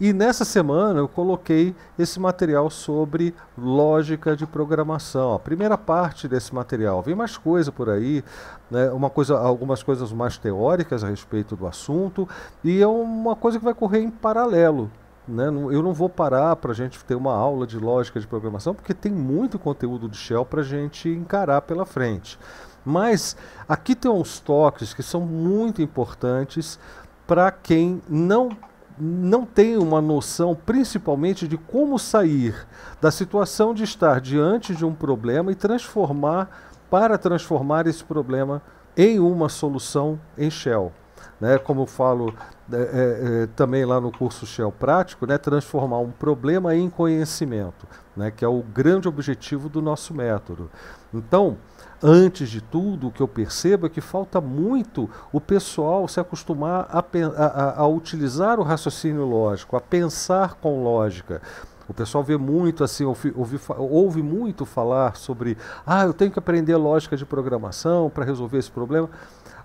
E nessa semana eu coloquei esse material sobre lógica de programação. A primeira parte desse material. Vem mais coisa por aí, né? uma coisa, algumas coisas mais teóricas a respeito do assunto. E é uma coisa que vai correr em paralelo. Né? Eu não vou parar para a gente ter uma aula de lógica de programação, porque tem muito conteúdo de Shell para a gente encarar pela frente. Mas aqui tem uns toques que são muito importantes para quem não não tem uma noção, principalmente, de como sair da situação de estar diante de um problema e transformar, para transformar esse problema em uma solução em Shell né, como eu falo é, é, é, também lá no curso Shell Prático, né, transformar um problema em conhecimento, né, que é o grande objetivo do nosso método. Então, antes de tudo, o que eu percebo é que falta muito o pessoal se acostumar a, a, a utilizar o raciocínio lógico, a pensar com lógica. O pessoal vê muito assim, ouve, muito falar sobre ah, eu tenho que aprender lógica de programação para resolver esse problema.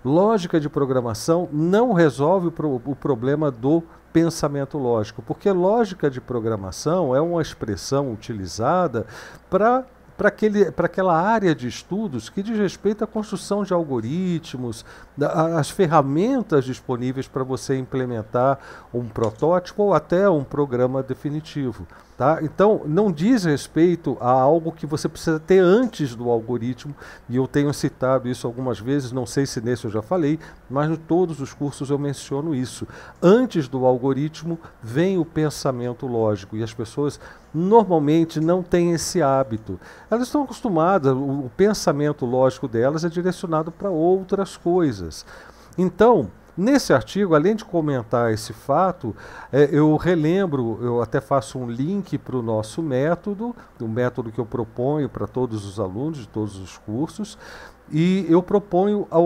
Lógica de programação não resolve o, pro, o problema do pensamento lógico, porque lógica de programação é uma expressão utilizada para para aquela área de estudos que diz respeito à construção de algoritmos, da, as ferramentas disponíveis para você implementar um protótipo ou até um programa definitivo. Tá? Então, não diz respeito a algo que você precisa ter antes do algoritmo, e eu tenho citado isso algumas vezes, não sei se nesse eu já falei, mas em todos os cursos eu menciono isso. Antes do algoritmo vem o pensamento lógico, e as pessoas normalmente não têm esse hábito. Elas estão acostumadas, o pensamento lógico delas é direcionado para outras coisas. Então, Nesse artigo, além de comentar esse fato, é, eu relembro, eu até faço um link para o nosso método, o método que eu proponho para todos os alunos de todos os cursos, e eu proponho, a,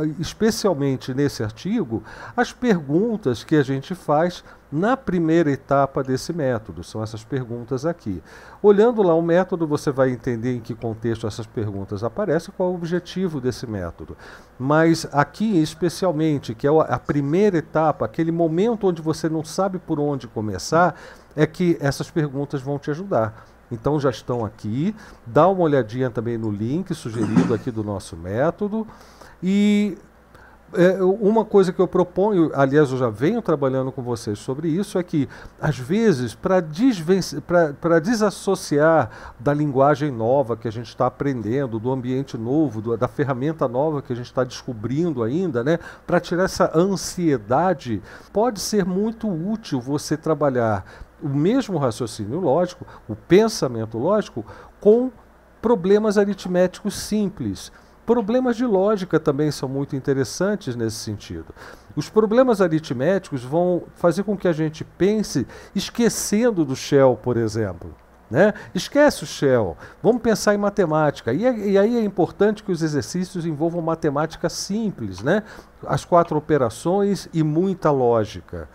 a, especialmente nesse artigo, as perguntas que a gente faz na primeira etapa desse método. São essas perguntas aqui. Olhando lá o método, você vai entender em que contexto essas perguntas aparecem, qual é o objetivo desse método. Mas aqui, especialmente, que é a primeira etapa, aquele momento onde você não sabe por onde começar, é que essas perguntas vão te ajudar. Então já estão aqui. Dá uma olhadinha também no link sugerido aqui do nosso método. E é, uma coisa que eu proponho, aliás, eu já venho trabalhando com vocês sobre isso, é que, às vezes, para desassociar da linguagem nova que a gente está aprendendo, do ambiente novo, do, da ferramenta nova que a gente está descobrindo ainda, né, para tirar essa ansiedade, pode ser muito útil você trabalhar o mesmo raciocínio lógico, o pensamento lógico, com problemas aritméticos simples. Problemas de lógica também são muito interessantes nesse sentido. Os problemas aritméticos vão fazer com que a gente pense esquecendo do shell, por exemplo. Né? Esquece o Shell, vamos pensar em matemática. E, é, e, aí é importante que os exercícios envolvam matemática simples, né? as quatro operações e muita lógica.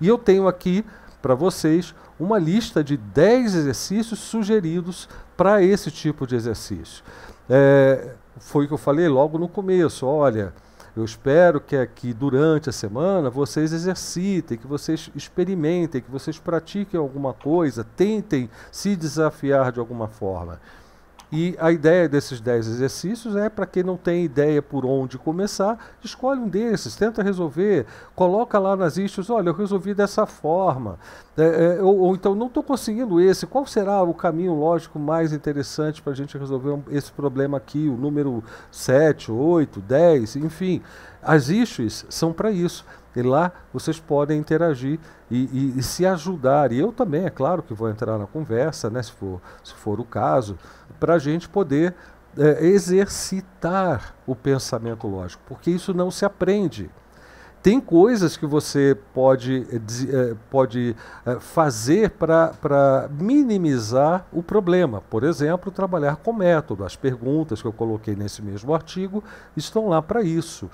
E eu tenho aqui para vocês uma lista de 10 exercícios sugeridos para esse tipo de exercício. É, foi o que eu falei logo no começo. Olha, eu espero que aqui durante a semana vocês exercitem, que vocês experimentem, que vocês pratiquem alguma coisa, tentem se desafiar de alguma forma. E a ideia desses 10 exercícios é para quem não tem ideia por onde começar, escolhe um desses, tenta resolver, coloca lá nas issues, olha, eu resolvi dessa forma, é, é, ou, ou, então não estou conseguindo esse, qual será o caminho lógico mais interessante para a gente resolver um, esse problema aqui, o número 7, 8, 10, enfim. As issues são para isso. E lá vocês podem interagir e, e, e, se ajudar. E eu também, é claro, que vou entrar na conversa, né, se, for, se for o caso, para a gente poder é, exercitar o pensamento lógico, porque isso não se aprende. Tem coisas que você pode, eh, eh, pode eh, fazer para minimizar o problema. Por exemplo, trabalhar com método. As perguntas que eu coloquei nesse mesmo artigo estão lá para isso.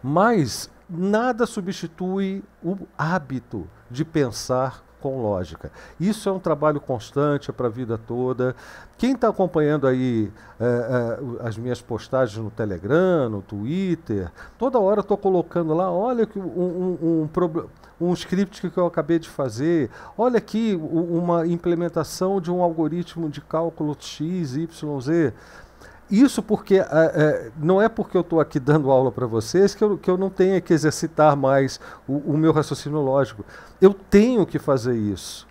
Mas nada substitui o hábito de pensar com lógica. Isso é um trabalho constante é para a vida toda. Quem está acompanhando aí é, é, as minhas postagens no Telegram, no Twitter, toda hora estou colocando lá, olha que um, um, um, um, script que eu acabei de fazer, olha aqui uma implementação de um algoritmo de cálculo X, Y, Z. Isso porque é, é, não é porque eu estou aqui dando aula para vocês que eu, que eu não tenha que exercitar mais o, o meu raciocínio lógico. Eu tenho que fazer isso.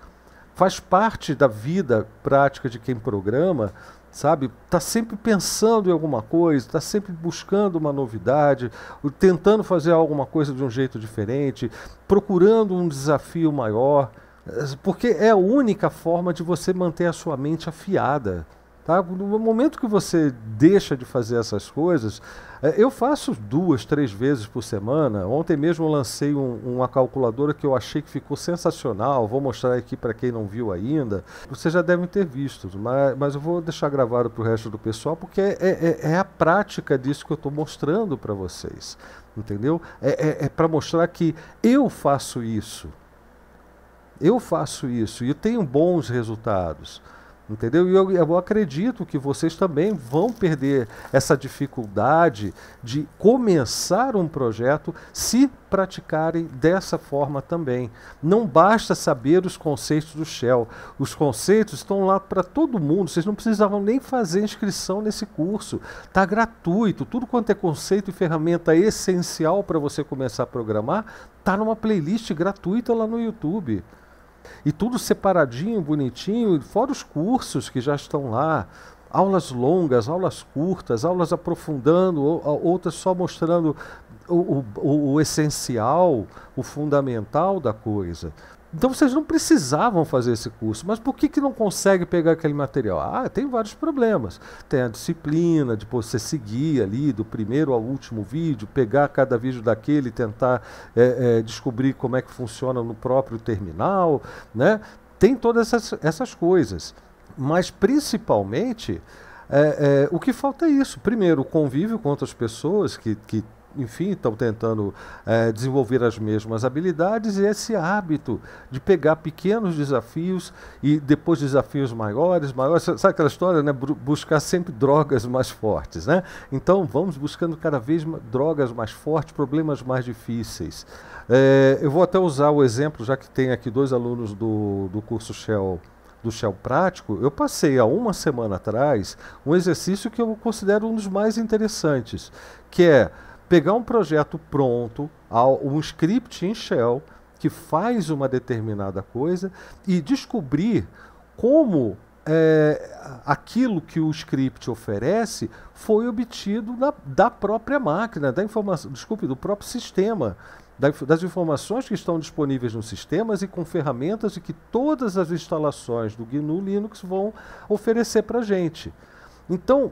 Faz parte da vida prática de quem programa sabe? Tá sempre pensando em alguma coisa, tá sempre buscando uma novidade, tentando fazer alguma coisa de um jeito diferente, procurando um desafio maior, eh, porque é a única forma de você manter a sua mente afiada. Tá? No momento que você deixa de fazer essas coisas, eh, eu faço duas, três vezes por semana. Ontem mesmo lancei um, uma calculadora que eu achei que ficou sensacional. Vou mostrar aqui para quem não viu ainda. Vocês já devem ter visto, mas, mas eu vou deixar gravado para o resto do pessoal, porque é, é, é, é, a prática disso que eu estou mostrando para vocês. Entendeu? é, é, é para mostrar que eu faço isso. Eu faço isso e tenho bons resultados. Entendeu? E eu, eu, acredito que vocês também vão perder essa dificuldade de começar um projeto se praticarem dessa forma também. Não basta saber os conceitos do Shell. Os conceitos estão lá para todo mundo. Vocês não precisavam nem fazer inscrição nesse curso. Está gratuito. Tudo quanto é conceito e ferramenta essencial para você começar a programar está numa playlist gratuita lá no YouTube. E tudo separadinho, bonitinho, fora os cursos que já estão lá. Aulas longas, aulas curtas, aulas aprofundando, outras só mostrando o, o, o, essencial, o fundamental da coisa. Então vocês não precisavam fazer esse curso, mas por que, que não consegue pegar aquele material? Ah, tem vários problemas. Tem a disciplina de você seguir ali do primeiro ao último vídeo, pegar cada vídeo daquele, tentar é, é, descobrir como é que funciona no próprio terminal, né? Tem todas essas, essas coisas, mas principalmente é, é o que falta é isso. Primeiro, o convívio com outras pessoas que, que enfim, estão tentando é, desenvolver as mesmas habilidades e esse hábito de pegar pequenos desafios e depois desafios maiores, maiores, sabe aquela história, né? Buscar sempre drogas mais fortes, né? Então vamos buscando cada vez drogas mais fortes, problemas mais difíceis. É, eu vou até usar o exemplo, já que tem aqui dois alunos do, do curso Shell do Shell Prático, eu passei há uma semana atrás um exercício que eu considero um dos mais interessantes, que é pegar um projeto pronto, um script em shell que faz uma determinada coisa e descobrir como é, aquilo que o script oferece foi obtido na, da própria máquina, da informação, desculpe, do próprio sistema, da, das informações que estão disponíveis nos sistemas e com ferramentas e que todas as instalações do GNU Linux vão oferecer para a gente. Então,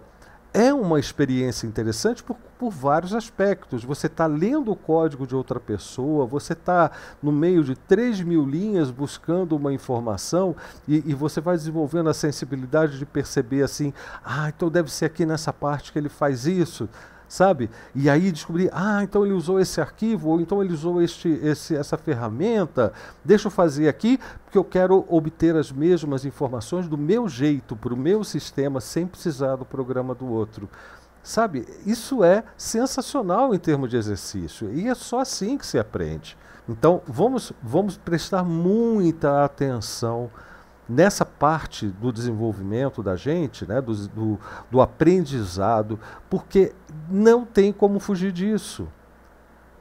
é uma experiência interessante por, por vários aspectos. Você está lendo o código de outra pessoa, você está no meio de 3 mil linhas buscando uma informação e, e, você vai desenvolvendo a sensibilidade de perceber assim: ah, então deve ser aqui nessa parte que ele faz isso sabe? E aí descobri, ah, então ele usou esse arquivo, ou então ele usou este, esse, essa ferramenta, deixa eu fazer aqui, porque eu quero obter as mesmas informações do meu jeito, para o meu sistema, sem precisar do programa do outro. Sabe, isso é sensacional em termos de exercício, e é só assim que se aprende. Então, vamos, vamos prestar muita atenção nessa parte do desenvolvimento da gente, né, do, do, do aprendizado, porque não tem como fugir disso.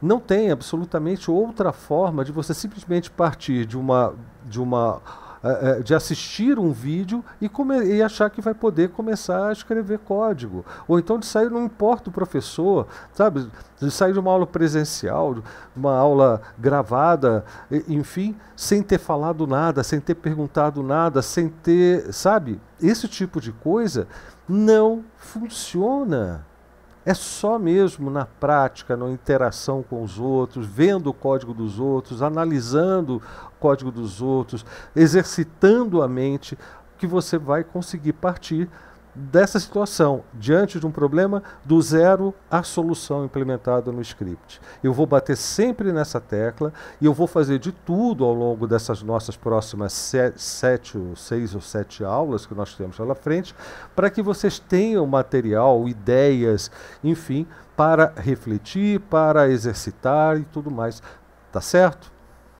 Não tem absolutamente outra forma de você simplesmente partir de uma, de uma é, é, de assistir um vídeo e, e, achar que vai poder começar a escrever código. Ou então de sair, não importa o professor, sabe? De sair de uma aula presencial, uma aula gravada, enfim, sem ter falado nada, sem ter perguntado nada, sem ter. Sabe? Esse tipo de coisa não funciona. É só mesmo na prática, na interação com os outros, vendo o código dos outros, analisando o código dos outros, exercitando a mente, que você vai conseguir partir dessa situação, diante de um problema, do zero à solução implementada no script. Eu vou bater sempre nessa tecla e eu vou fazer de tudo ao longo dessas nossas próximas sete, ou seis ou sete aulas que nós temos pela frente, para que vocês tenham material, ideias, enfim, para refletir, para exercitar e tudo mais. Tá certo?